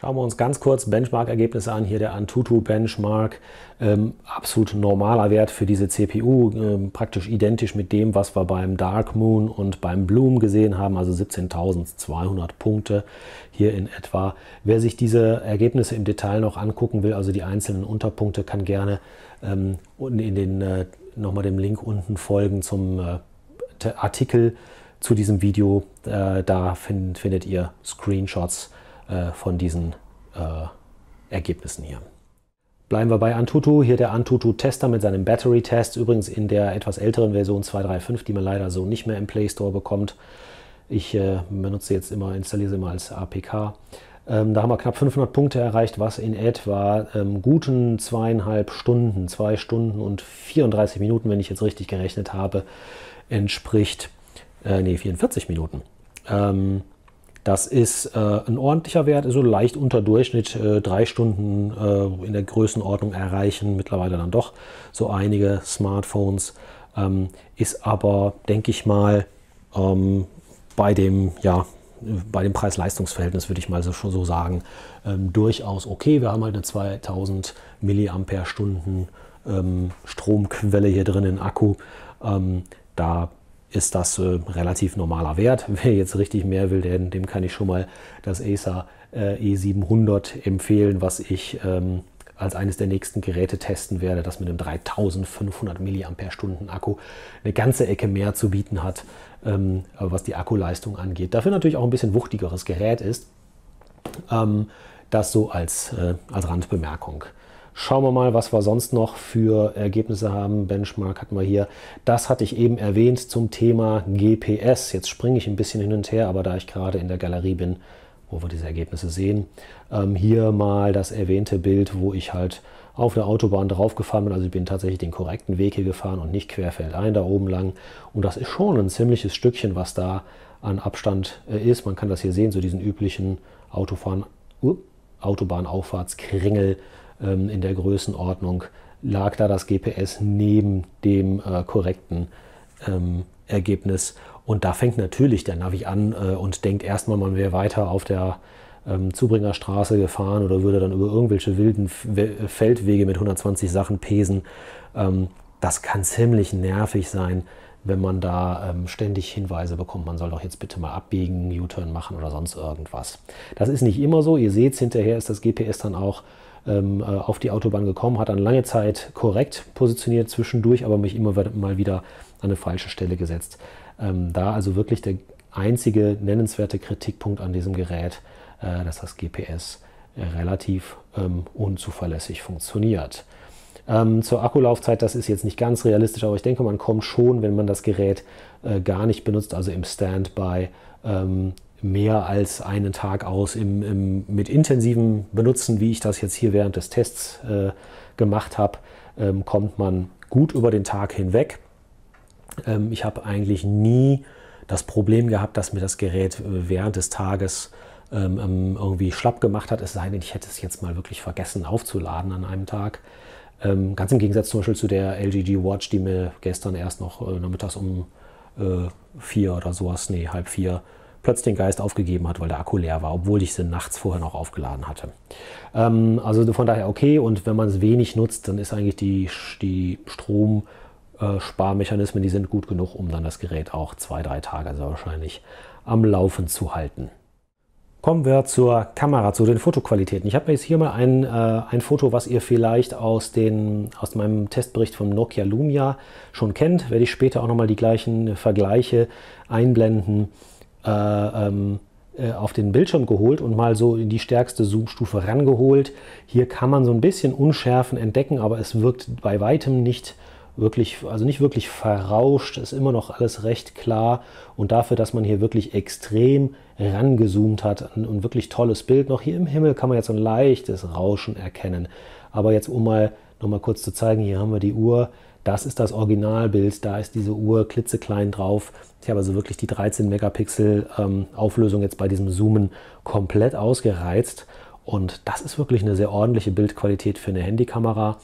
Schauen wir uns ganz kurz Benchmark-Ergebnisse an. Hier der Antutu Benchmark, ähm, absolut normaler Wert für diese CPU, ähm, praktisch identisch mit dem, was wir beim Dark Moon und beim Bloom gesehen haben, also 17.200 Punkte hier in etwa. Wer sich diese Ergebnisse im Detail noch angucken will, also die einzelnen Unterpunkte, kann gerne ähm, in den, äh, nochmal dem Link unten folgen zum äh, Artikel zu diesem Video. Äh, da find, findet ihr Screenshots äh, von diesen äh, Ergebnissen hier. Bleiben wir bei Antutu. Hier der Antutu-Tester mit seinem Battery-Test, übrigens in der etwas älteren Version 2.3.5, die man leider so nicht mehr im Play Store bekommt. Ich äh, benutze jetzt immer, installiere sie immer als APK. Ähm, da haben wir knapp 500 Punkte erreicht, was in etwa ähm, guten zweieinhalb Stunden, zwei Stunden und 34 Minuten, wenn ich jetzt richtig gerechnet habe, entspricht, äh, nee, 44 Minuten. Ähm, das ist äh, ein ordentlicher Wert, also leicht unter Durchschnitt. Äh, drei Stunden äh, in der Größenordnung erreichen mittlerweile dann doch so einige Smartphones. Ähm, ist aber, denke ich mal, ähm, bei dem, ja, bei dem Preis-Leistungs-Verhältnis würde ich mal so, so sagen, ähm, durchaus okay. Wir haben halt eine 2000 mAh ähm, Stromquelle hier drin in Akku. Ähm, da ist das äh, relativ normaler Wert. Wer jetzt richtig mehr will, dem, dem kann ich schon mal das Acer äh, E700 empfehlen, was ich ähm, als eines der nächsten Geräte testen werde, das mit einem 3500 mAh Akku eine ganze Ecke mehr zu bieten hat, ähm, was die Akkuleistung angeht. Dafür natürlich auch ein bisschen wuchtigeres Gerät ist. Ähm, das so als, äh, als Randbemerkung. Schauen wir mal, was wir sonst noch für Ergebnisse haben. Benchmark hatten wir hier. Das hatte ich eben erwähnt zum Thema GPS. Jetzt springe ich ein bisschen hin und her, aber da ich gerade in der Galerie bin, wo wir diese Ergebnisse sehen, ähm, hier mal das erwähnte Bild, wo ich halt auf der Autobahn draufgefahren bin. Also ich bin tatsächlich den korrekten Weg hier gefahren und nicht querfeldein da oben lang. Und das ist schon ein ziemliches Stückchen, was da an Abstand äh, ist. Man kann das hier sehen, so diesen üblichen Autofahren, uh, Autobahnauffahrtskringel ähm, in der Größenordnung lag da das GPS neben dem äh, korrekten ähm, Ergebnis. Und da fängt natürlich der Navi an äh, und denkt erstmal, man wäre weiter auf der ähm, Zubringerstraße gefahren oder würde dann über irgendwelche wilden F Feldwege mit 120 Sachen pesen. Ähm, das kann ziemlich nervig sein, wenn man da ähm, ständig Hinweise bekommt, man soll doch jetzt bitte mal abbiegen, U-Turn machen oder sonst irgendwas. Das ist nicht immer so. Ihr seht es, hinterher ist das GPS dann auch ähm, äh, auf die Autobahn gekommen, hat dann lange Zeit korrekt positioniert, zwischendurch aber mich immer mal wieder an eine falsche Stelle gesetzt. Ähm, da also wirklich der einzige nennenswerte Kritikpunkt an diesem Gerät, äh, dass das GPS äh, relativ ähm, unzuverlässig funktioniert. zur Akkulaufzeit, das ist jetzt nicht ganz realistisch, aber ich denke, man kommt schon, wenn man das Gerät gar nicht benutzt, also im Standby, mehr als einen Tag aus im, im, mit intensivem Benutzen, wie ich das jetzt hier während des Tests äh, gemacht habe, ähm, kommt man gut über den Tag hinweg. Ähm, ich habe eigentlich nie das Problem gehabt, dass mir das Gerät äh, während des Tages ähm, ähm, irgendwie schlapp gemacht hat, es sei denn, ich hätte es jetzt mal wirklich vergessen aufzuladen an einem Tag. Ähm, ganz im Gegensatz zum Beispiel zu der LG Watch, die mir gestern erst noch äh, nachmittags um äh, vier oder sowas, nee, halb vier, plötzlich den Geist aufgegeben hat, weil der Akku leer war, obwohl ich sie nachts vorher noch aufgeladen hatte. Ähm, also von daher okay, und wenn man es wenig nutzt, dann ist eigentlich die, die Stromsparmechanismen, äh, die sind gut genug, um dann das Gerät auch zwei, drei Tage also wahrscheinlich am Laufen zu halten. Kommen wir zur Kamera, zu den Fotoqualitäten. Ich habe jetzt hier mal ein, äh, ein Foto, was ihr vielleicht aus, den, aus meinem Testbericht vom Nokia Lumia schon kennt. Werde ich später auch nochmal die gleichen Vergleiche einblenden. Äh, ähm, äh, auf den Bildschirm geholt und mal so in die stärkste Zoom-Stufe rangeholt. Hier kann man so ein bisschen Unschärfen entdecken, aber es wirkt bei weitem nicht wirklich, also nicht wirklich verrauscht, ist immer noch alles recht klar und dafür, dass man hier wirklich extrem rangezoomt hat und wirklich tolles Bild noch hier im Himmel kann man jetzt so ein leichtes Rauschen erkennen. Aber jetzt um mal nochmal kurz zu zeigen, hier haben wir die Uhr. Das ist das Originalbild, da ist diese Uhr klitzeklein drauf. Ich habe also wirklich die 13 Megapixel ähm, Auflösung jetzt bei diesem Zoomen komplett ausgereizt. Und das ist wirklich eine sehr ordentliche Bildqualität für eine Handykamera.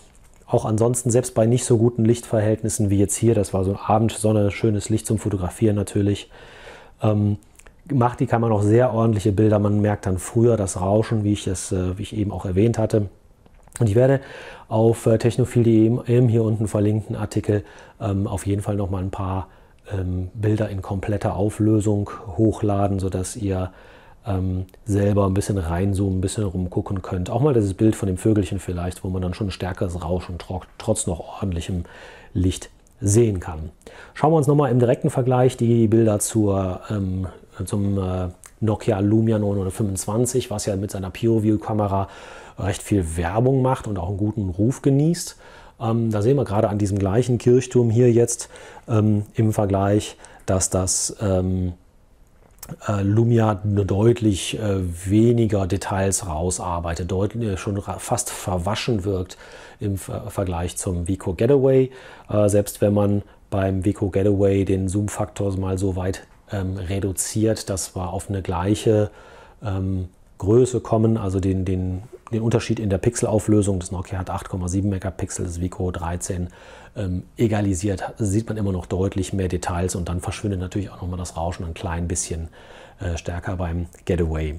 Auch ansonsten, selbst bei nicht so guten Lichtverhältnissen wie jetzt hier, das war so ein Abendsonne, schönes Licht zum Fotografieren natürlich, ähm, macht die Kamera noch sehr ordentliche Bilder. Man merkt dann früher das Rauschen, wie ich es, äh, wie ich eben auch erwähnt hatte. Und ich werde auf äh, technophil.de im hier unten verlinkten Artikel ähm, auf jeden Fall nochmal ein paar ähm, Bilder in kompletter Auflösung hochladen, sodass ihr ähm, selber ein bisschen reinzoomen, ein bisschen rumgucken könnt. Auch mal dieses Bild von dem Vögelchen vielleicht, wo man dann schon ein stärkeres Rauschen trotz noch ordentlichem Licht sehen kann. Schauen wir uns nochmal im direkten Vergleich die Bilder zur, ähm, zum äh, Nokia Lumia 925, was ja mit seiner PureView-Kamera recht viel Werbung macht und auch einen guten Ruf genießt. Ähm, da sehen wir gerade an diesem gleichen Kirchturm hier jetzt ähm, im Vergleich, dass das ähm, äh, Lumia deutlich äh, weniger Details rausarbeitet, deutlich, äh, schon fast verwaschen wirkt im Ver Vergleich zum Vico Getaway. Äh, selbst wenn man beim Vico Getaway den Zoom-Faktor mal so weit ähm, reduziert, dass wir auf eine gleiche ähm, Größe kommen, also den, den den Unterschied in der Pixelauflösung. Das Nokia hat 8,7 Megapixel, das Vico 13 ähm, egalisiert. Sieht man immer noch deutlich mehr Details und dann verschwindet natürlich auch nochmal das Rauschen ein klein bisschen äh, stärker beim Getaway.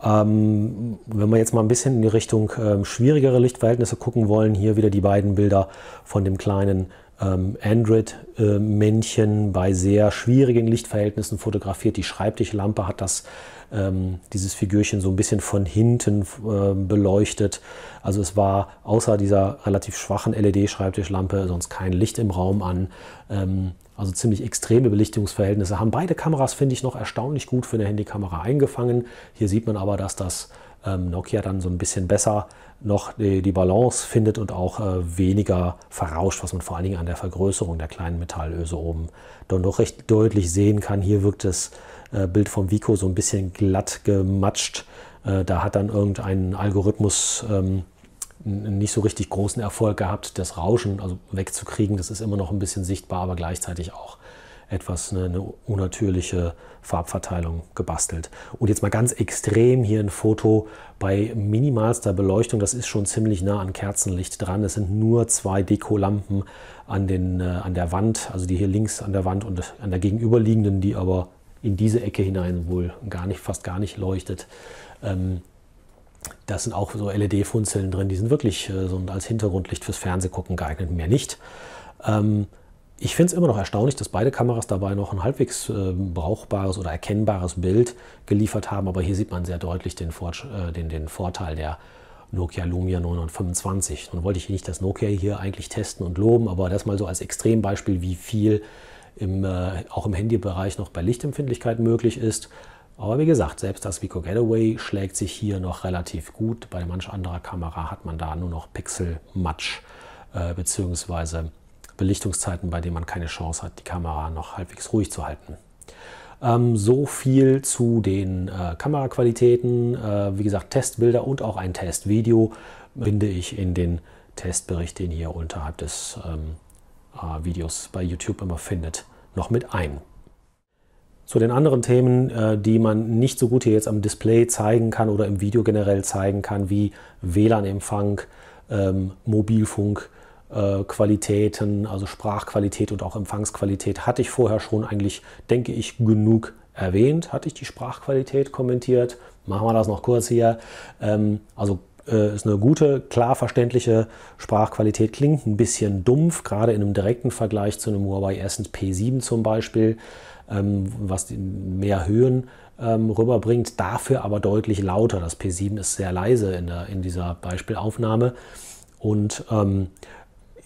Ähm, wenn wir jetzt mal ein bisschen in die Richtung ähm, schwierigere Lichtverhältnisse gucken wollen, hier wieder die beiden Bilder von dem kleinen ähm, Android-Männchen äh, bei sehr schwierigen Lichtverhältnissen fotografiert. Die Schreibtischlampe hat das ähm, dieses Figürchen so ein bisschen von hinten äh, beleuchtet. Also es war außer dieser relativ schwachen LED-Schreibtischlampe sonst kein Licht im Raum an. Ähm, also ziemlich extreme Belichtungsverhältnisse haben beide Kameras, finde ich, noch erstaunlich gut für eine Handykamera eingefangen. Hier sieht man aber, dass das ähm, Nokia dann so ein bisschen besser noch die, Balance findet und auch äh, weniger verrauscht, was man vor allen Dingen an der Vergrößerung der kleinen Metallöse oben dann noch recht deutlich sehen kann. Hier wirkt das äh, Bild vom Vico so ein bisschen glatt gematscht. Äh, da hat dann irgendein Algorithmus ähm, nicht so richtig großen Erfolg gehabt, das Rauschen also wegzukriegen. Das ist immer noch ein bisschen sichtbar, aber gleichzeitig auch etwas eine, eine unnatürliche Farbverteilung gebastelt. Und jetzt mal ganz extrem hier ein Foto bei minimalster Beleuchtung. Das ist schon ziemlich nah an Kerzenlicht dran. Es sind nur zwei Dekolampen an, den, äh, an der Wand, also die hier links an der Wand und an der gegenüberliegenden, die aber in diese Ecke hinein wohl gar nicht, fast gar nicht leuchtet. Ähm, das sind auch so LED-Funzeln drin, die sind wirklich äh, so als Hintergrundlicht fürs Fernsehgucken geeignet, mehr nicht. Ähm, ich finde es immer noch erstaunlich, dass beide Kameras dabei noch ein halbwegs äh, brauchbares oder erkennbares Bild geliefert haben, aber hier sieht man sehr deutlich den, Vor äh, den, den Vorteil der Nokia Lumia 925. Nun wollte ich nicht das Nokia hier eigentlich testen und loben, aber das mal so als Extrembeispiel, wie viel im, äh, auch im Handybereich noch bei Lichtempfindlichkeit möglich ist. Aber wie gesagt, selbst das Vico Getaway schlägt sich hier noch relativ gut. Bei manch anderer Kamera hat man da nur noch Pixelmatsch äh, bzw. Belichtungszeiten, bei denen man keine Chance hat, die Kamera noch halbwegs ruhig zu halten. Ähm, so viel zu den äh, Kameraqualitäten. Äh, wie gesagt, Testbilder und auch ein Testvideo binde ich in den Testbericht, den ihr unterhalb des ähm, äh, Videos bei YouTube immer findet, noch mit ein. Zu den anderen Themen, äh, die man nicht so gut hier jetzt am Display zeigen kann oder im Video generell zeigen kann, wie WLAN-Empfang, ähm, Mobilfunk, äh, Qualitäten, also Sprachqualität und auch Empfangsqualität, hatte ich vorher schon eigentlich, denke ich, genug erwähnt. Hatte ich die Sprachqualität kommentiert? Machen wir das noch kurz hier. Ähm, also äh, ist eine gute, klar verständliche Sprachqualität, klingt ein bisschen dumpf, gerade in einem direkten Vergleich zu einem Huawei Essence P7 zum Beispiel, ähm, was mehr Höhen ähm, rüberbringt, dafür aber deutlich lauter. Das P7 ist sehr leise in, der, in dieser Beispielaufnahme. Und ähm,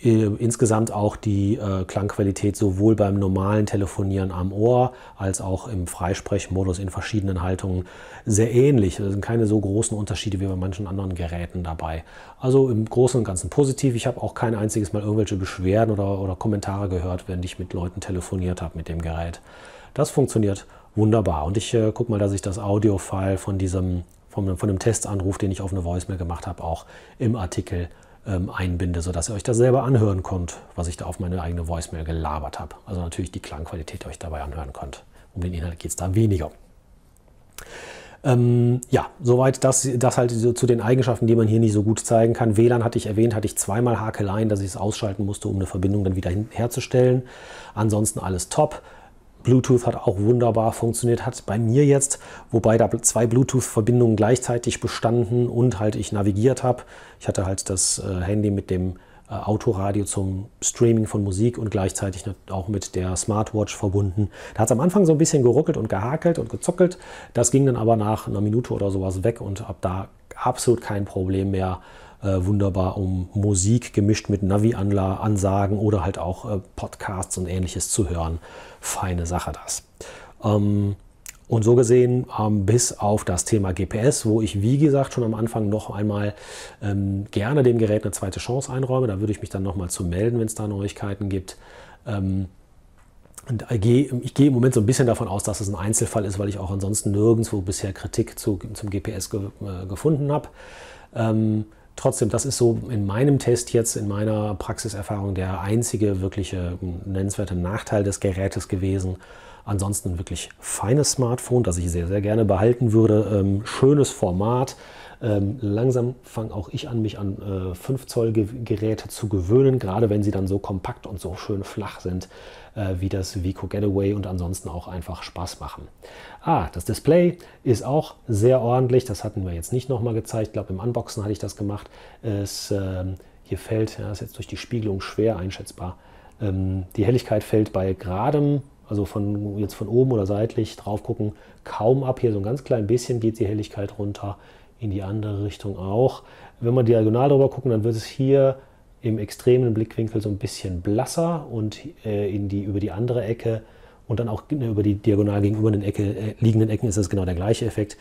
äh, insgesamt auch die äh, Klangqualität sowohl beim normalen Telefonieren am Ohr als auch im Freisprechmodus in verschiedenen Haltungen sehr ähnlich. Es sind keine so großen Unterschiede wie bei manchen anderen Geräten dabei. Also im Großen und Ganzen positiv. Ich habe auch kein einziges Mal irgendwelche Beschwerden oder, oder Kommentare gehört, wenn ich mit Leuten telefoniert habe mit dem Gerät. Das funktioniert wunderbar. Und ich äh, gucke mal, dass ich das Audio-File von von, von dem Testanruf, den ich auf eine Voicemail gemacht habe, auch im Artikel ähm, einbinde, sodass ihr euch das selber anhören könnt, was ich da auf meine eigene Voicemail gelabert habe. Also natürlich die Klangqualität euch dabei anhören könnt. Um den Inhalt geht es da weniger. Ähm, ja, soweit das, das halt so zu den Eigenschaften, die man hier nicht so gut zeigen kann. WLAN hatte ich erwähnt, hatte ich zweimal Hakeleien, dass ich es ausschalten musste, um eine Verbindung dann wieder herzustellen. Ansonsten alles top. Bluetooth hat auch wunderbar funktioniert, hat bei mir jetzt, wobei da zwei Bluetooth-Verbindungen gleichzeitig bestanden und halt ich navigiert habe. Ich hatte halt das äh, Handy mit dem äh, Autoradio zum Streaming von Musik und gleichzeitig auch mit der Smartwatch verbunden. Da hat es am Anfang so ein bisschen geruckelt und gehakelt und gezockelt. Das ging dann aber nach einer Minute oder sowas weg und ab da absolut kein Problem mehr. Äh, wunderbar um Musik gemischt mit Navi-Ansagen oder halt auch äh, Podcasts und ähnliches zu hören. Feine Sache das. Ähm, und so gesehen, ähm, bis auf das Thema GPS, wo ich, wie gesagt, schon am Anfang noch einmal ähm, gerne dem Gerät eine zweite Chance einräume, da würde ich mich dann nochmal zu melden, wenn es da Neuigkeiten gibt. Ähm, ich gehe, ich gehe im Moment so ein bisschen davon aus, dass es ein Einzelfall ist, weil ich auch ansonsten nirgendwo bisher Kritik zu, zum GPS ge, äh, gefunden habe. Ähm, Trotzdem, das ist so in meinem Test jetzt, in meiner Praxiserfahrung, der einzige wirkliche hm, nennenswerte Nachteil des Gerätes gewesen. Ansonsten ein wirklich feines Smartphone, das ich sehr, sehr gerne behalten würde. Ähm, schönes Format, ähm, langsam fange auch ich an, mich an äh, 5 Zoll Geräte zu gewöhnen, gerade wenn sie dann so kompakt und so schön flach sind, äh, wie das Vico Getaway und ansonsten auch einfach Spaß machen. Ah, das Display ist auch sehr ordentlich, das hatten wir jetzt nicht nochmal gezeigt, ich glaube im Unboxen hatte ich das gemacht. Es, äh, hier fällt, ja, ist jetzt durch die Spiegelung schwer einschätzbar, ähm, die Helligkeit fällt bei geradem also von jetzt von oben oder seitlich drauf gucken, kaum ab. Hier so ein ganz klein bisschen geht die Helligkeit runter in die andere Richtung auch. Wenn wir diagonal drüber gucken, dann wird es hier im extremen Blickwinkel so ein bisschen blasser und äh, in die, über die andere Ecke und dann auch ne, über die diagonal gegenüber den Ecke, äh, liegenden Ecken ist das genau der gleiche Effekt.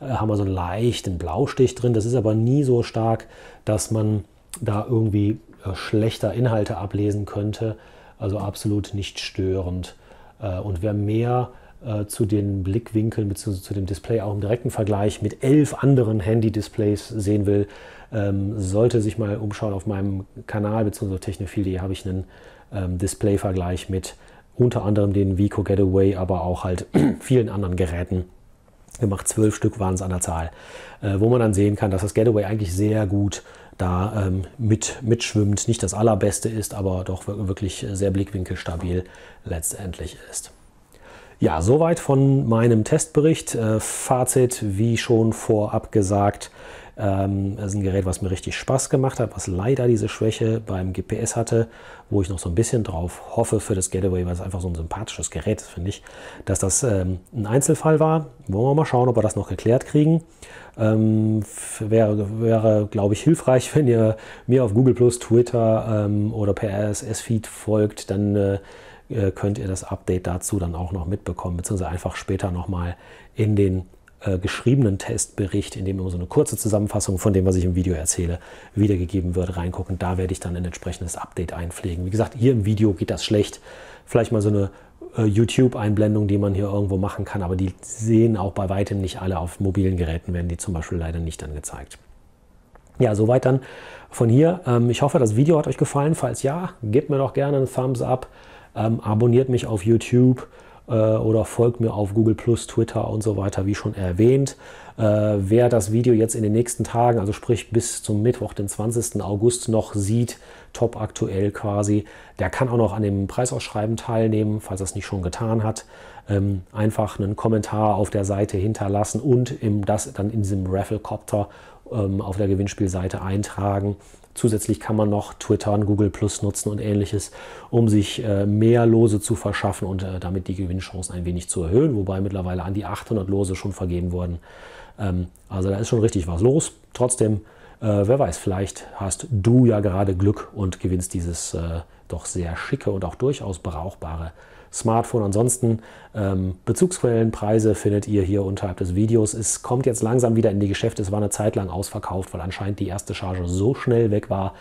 Äh, haben wir so einen leichten Blaustich drin. Das ist aber nie so stark, dass man da irgendwie äh, schlechter Inhalte ablesen könnte. Also absolut nicht störend. Äh, und wer mehr äh, zu den Blickwinkeln bzw. zu dem Display auch im direkten Vergleich mit elf anderen Handy-Displays sehen will, ähm, sollte sich mal umschauen auf meinem Kanal bzw. technophil.de habe ich einen ähm, Display-Vergleich mit unter anderem den Vico Getaway, aber auch halt vielen anderen Geräten gemacht. Zwölf Stück waren es an der Zahl, äh, wo man dann sehen kann, dass das Getaway eigentlich sehr gut da ähm, mit, mitschwimmt. Nicht das allerbeste ist, aber doch wirklich sehr blickwinkelstabil letztendlich ist. Ja, soweit von meinem Testbericht. Äh, Fazit, wie schon vorab gesagt, ähm, ist ein Gerät, was mir richtig Spaß gemacht hat, was leider diese Schwäche beim GPS hatte, wo ich noch so ein bisschen drauf hoffe für das Getaway, weil es einfach so ein sympathisches Gerät ist, finde ich, dass das ähm, ein Einzelfall war. Wollen wir mal schauen, ob wir das noch geklärt kriegen. Ähm, wäre, wäre glaube ich, hilfreich, wenn ihr mir auf Google Twitter ähm, oder per RSS-Feed folgt, dann äh, äh, könnt ihr das Update dazu dann auch noch mitbekommen, beziehungsweise einfach später nochmal in den äh, geschriebenen Testbericht, in dem immer so eine kurze Zusammenfassung von dem, was ich im Video erzähle, wiedergegeben wird, reingucken. Da werde ich dann ein entsprechendes Update einpflegen. Wie gesagt, hier im Video geht das schlecht. Vielleicht mal so eine äh, YouTube-Einblendung, die man hier irgendwo machen kann, aber die sehen auch bei weitem nicht alle. Auf mobilen Geräten werden die zum Beispiel leider nicht angezeigt. Ja, soweit dann von hier. Ähm, ich hoffe, das Video hat euch gefallen. Falls ja, gebt mir doch gerne einen Thumbs up. Ähm, abonniert mich auf YouTube äh, oder folgt mir auf Google Plus, Twitter und so weiter, wie schon erwähnt. Äh, wer das Video jetzt in den nächsten Tagen, also sprich bis zum Mittwoch, den 20. August noch sieht, top aktuell quasi, der kann auch noch an dem Preisausschreiben teilnehmen, falls er es nicht schon getan hat. Ähm, einfach einen Kommentar auf der Seite hinterlassen und im, das dann in diesem Rafflecopter ähm, auf der Gewinnspielseite eintragen. Zusätzlich kann man noch Twitter und Google Plus nutzen und ähnliches, um sich äh, mehr Lose zu verschaffen und äh, damit die Gewinnchancen ein wenig zu erhöhen, wobei mittlerweile an die 800 Lose schon vergeben wurden. Ähm, also da ist schon richtig was los. Trotzdem, äh, wer weiß, vielleicht hast du ja gerade Glück und gewinnst dieses doch sehr schicke und auch durchaus brauchbare Smartphone. Ansonsten ähm, Bezugsquellen, findet ihr hier unterhalb des Videos. Es kommt jetzt langsam wieder in die Geschäfte. Es war eine Zeit lang ausverkauft, weil anscheinend die erste Charge so schnell weg war,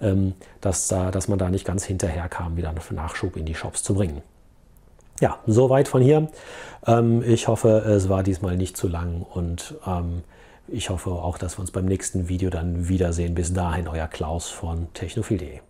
ähm, dass, da, dass man da nicht ganz hinterher kam, wieder einen Nachschub in die Shops zu bringen. Ja, soweit von hier. Ähm, ich hoffe, es war diesmal nicht zu lang und ähm, ich hoffe auch, dass wir uns beim nächsten Video dann wiedersehen. Bis dahin, euer Klaus von technophil.de.